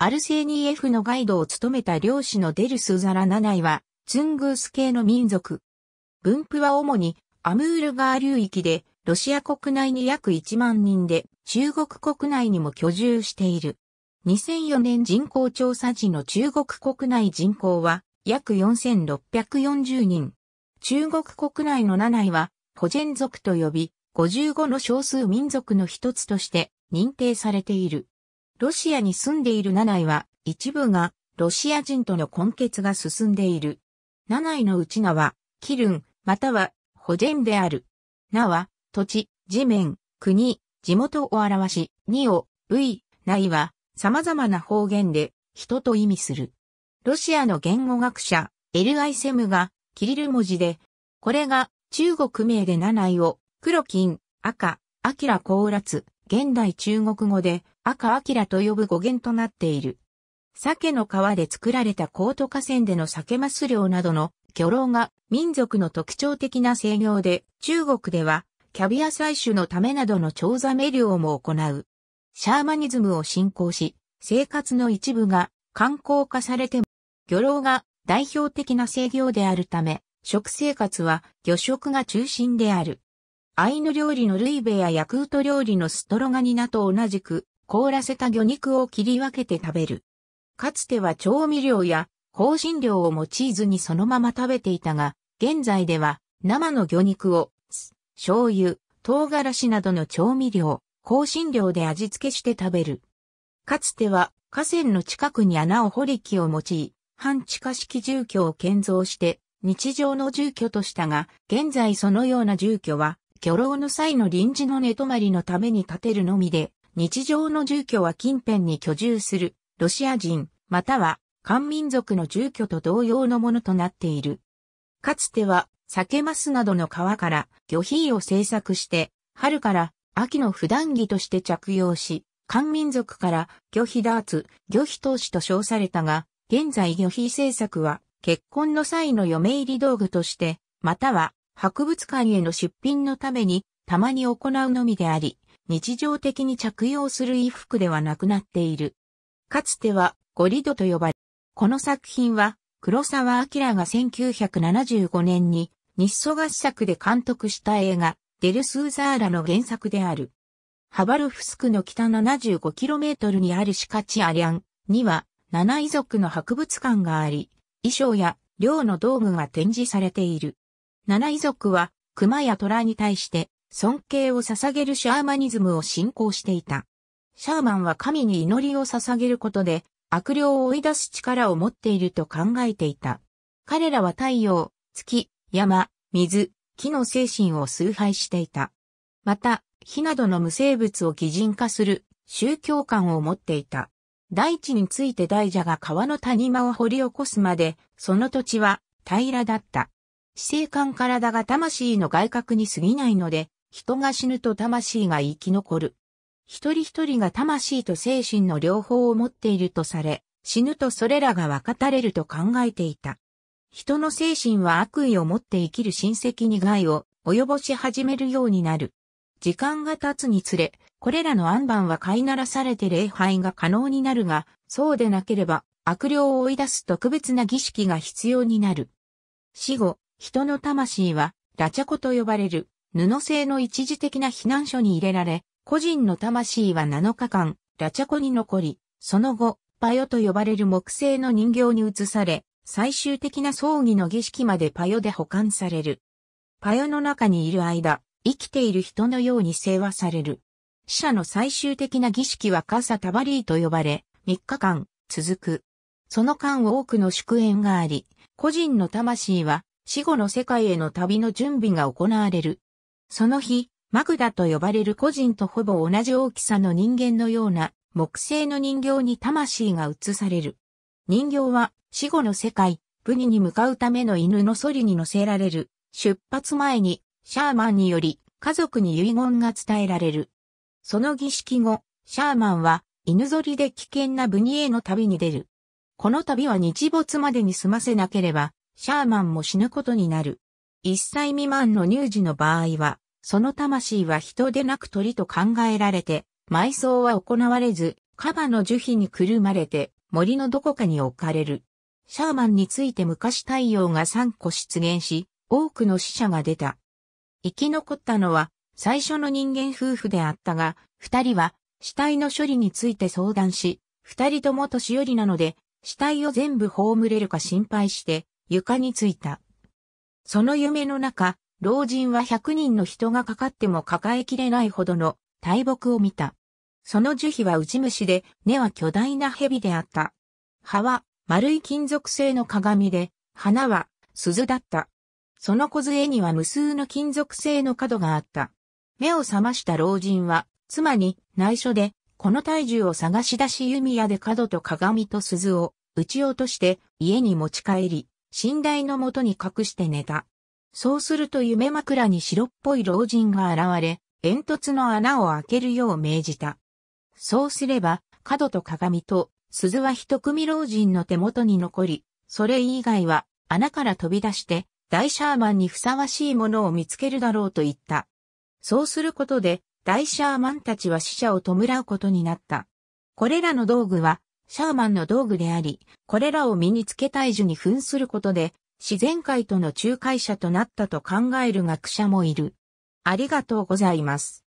アルセーニーエフのガイドを務めた漁師のデルス・ザラナナイは、ツングース系の民族。分布は主にアムール川流域で、ロシア国内に約1万人で、中国国内にも居住している。2004年人口調査時の中国国内人口は約4640人。中国国内のナナイは、ホジェン族と呼び、55の少数民族の一つとして認定されている。ロシアに住んでいるナナイは、一部がロシア人との根結が進んでいる。ナナイの内名は、キルン、または、保全である。名は、土地、地面、国、地元を表し、2を、ナイは、様々な方言で、人と意味する。ロシアの言語学者、エルアイセムが、キリル文字で、これが、中国名でナナイを、黒金、赤、アキラコーラツ、現代中国語で、赤明と呼ぶ語源となっている。鮭の皮で作られた高都河川での鮭マス漁などの漁労が民族の特徴的な制御で、中国ではキャビア採取のためなどの長ザメ漁も行う。シャーマニズムを信仰し、生活の一部が観光化されても、漁労が代表的な制御であるため、食生活は魚食が中心である。アイヌ料理のルイベやヤクート料理のストロガニなと同じく、凍らせた魚肉を切り分けて食べる。かつては調味料や香辛料を用いずにそのまま食べていたが、現在では生の魚肉を醤油、唐辛子などの調味料、香辛料で味付けして食べる。かつては河川の近くに穴を掘り木を用い、半地下式住居を建造して日常の住居としたが、現在そのような住居は、居老の際の臨時の寝泊まりのために建てるのみで、日常の住居は近辺に居住するロシア人または漢民族の住居と同様のものとなっている。かつては酒ますなどの皮から魚皮を製作して春から秋の普段着として着用し、漢民族から魚皮ダーツ、魚皮投資と称されたが、現在魚皮製作は結婚の際の嫁入り道具として、または博物館への出品のためにたまに行うのみであり、日常的に着用する衣服ではなくなっている。かつてはゴリドと呼ばれ、この作品は黒沢明が1975年に日ソ合作で監督した映画デルスーザーラの原作である。ハバルフスクの北 75km にあるシカチアリャンには七遺族の博物館があり、衣装や寮の道具が展示されている。七遺族は熊や虎に対して尊敬を捧げるシャーマニズムを信仰していた。シャーマンは神に祈りを捧げることで悪霊を追い出す力を持っていると考えていた。彼らは太陽、月、山、水、木の精神を崇拝していた。また、火などの無生物を擬人化する宗教観を持っていた。大地について大蛇が川の谷間を掘り起こすまで、その土地は平らだった。死生観体が魂の外郭に過ぎないので、人が死ぬと魂が生き残る。一人一人が魂と精神の両方を持っているとされ、死ぬとそれらが分かたれると考えていた。人の精神は悪意を持って生きる親戚に害を及ぼし始めるようになる。時間が経つにつれ、これらの安板は飼いならされて礼拝が可能になるが、そうでなければ悪霊を追い出す特別な儀式が必要になる。死後、人の魂はラチャコと呼ばれる布製の一時的な避難所に入れられ、個人の魂は7日間、ラチャコに残り、その後、パヨと呼ばれる木製の人形に移され、最終的な葬儀の儀式までパヨで保管される。パヨの中にいる間、生きている人のように世話される。死者の最終的な儀式はカサタバリーと呼ばれ、3日間、続く。その間多くの祝宴があり、個人の魂は死後の世界への旅の準備が行われる。その日、マグダと呼ばれる個人とほぼ同じ大きさの人間のような木製の人形に魂が移される。人形は死後の世界、ブニに向かうための犬のソリに乗せられる。出発前にシャーマンにより家族に遺言が伝えられる。その儀式後、シャーマンは犬ぞりで危険なブニへの旅に出る。この旅は日没までに済ませなければ、シャーマンも死ぬことになる。一歳未満の乳児の場合は、その魂は人でなく鳥と考えられて、埋葬は行われず、カバの樹皮にくるまれて、森のどこかに置かれる。シャーマンについて昔太陽が3個出現し、多くの死者が出た。生き残ったのは、最初の人間夫婦であったが、二人は、死体の処理について相談し、二人とも年寄りなので、死体を全部葬れるか心配して、床についた。その夢の中、老人は100人の人がかかっても抱えきれないほどの大木を見た。その樹皮はウジ虫で、根は巨大な蛇であった。葉は丸い金属製の鏡で、花は鈴だった。その梢には無数の金属製の角があった。目を覚ました老人は、妻に内緒で、この体重を探し出し弓矢で角と鏡と鈴を撃ち落として家に持ち帰り、信頼のもとに隠して寝た。そうすると夢枕に白っぽい老人が現れ、煙突の穴を開けるよう命じた。そうすれば、角と鏡と鈴は一組老人の手元に残り、それ以外は穴から飛び出して、大シャーマンにふさわしいものを見つけるだろうと言った。そうすることで、大シャーマンたちは死者を弔うことになった。これらの道具は、シャーマンの道具であり、これらを身につけたい樹に扮することで、自然界との仲介者となったと考える学者もいる。ありがとうございます。